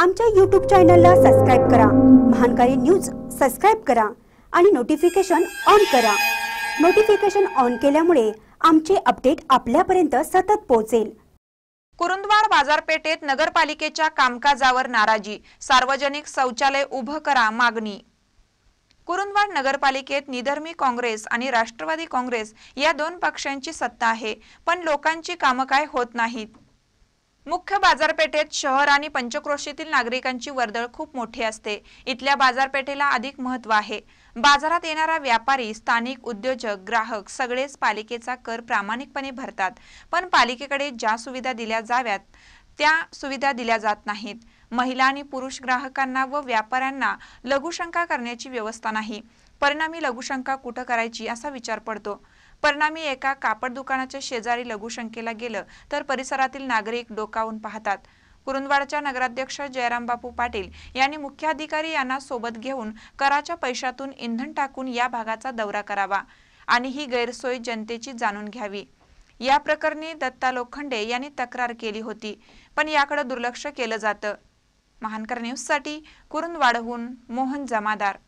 आमच्या यूट्यूब चॅनलला सबस्क्राईब करा महानकारी न्यूज सबस्क्राईब करा आणि नोटिफिकेशन ऑन करा नोटिफिकेशन ऑन केल्यामुळे आमचे अपडेट आपल्यापर्यंत सतत पोहोचेल कुरुंदवाड बाजारपेठेत नगरपालिकेच्या कामकाजावर नाराजी सार्वजनिक शौचालय उभं करा मागणी कुरुंदवाड नगरपालिकेत निधर्मी काँग्रेस आणि राष्ट्रवादी काँग्रेस या दोन पक्षांची सत्ता आहे पण लोकांची कामं काय होत नाहीत मुख्य बाजारपेठेत शहर आणि पंचक्रोशीतील नागरिकांची वर्दळ खूप मोठी असते इथल्या बाजारपेठेला अधिक महत्व आहे बाजारात येणारा व्यापारी स्थानिक उद्योजक ग्राहक सगळेच पालिकेचा कर प्रामाणिकपणे भरतात पण पालिकेकडे ज्या सुविधा दिल्या जाव्यात त्या सुविधा दिल्या जात नाहीत महिला आणि पुरुष ग्राहकांना व व्यापाऱ्यांना लघुशंका करण्याची व्यवस्था नाही परिणामी लघुशंका कुठं करायची असा विचार पडतो परिणामी एका कापड दुकानाच्या शेजारी लघुशंकेला गेलं तर परिसरातील नागरिक डोकावून पाहतात कुरुंदवाडच्या नगराध्यक्ष जयराम बापू पाटील यांनी मुख्याधिकारी यांना सोबत घेऊन कराच्या पैशातून इंधन टाकून या भागाचा दौरा करावा आणि ही गैरसोय जनतेची जाणून घ्यावी या प्रकरणी दत्ता लोखंडे यांनी तक्रार केली होती पण याकडे दुर्लक्ष केलं जातं महानकर न्यूजसाठी कुरुंदवाडहून मोहन जमादार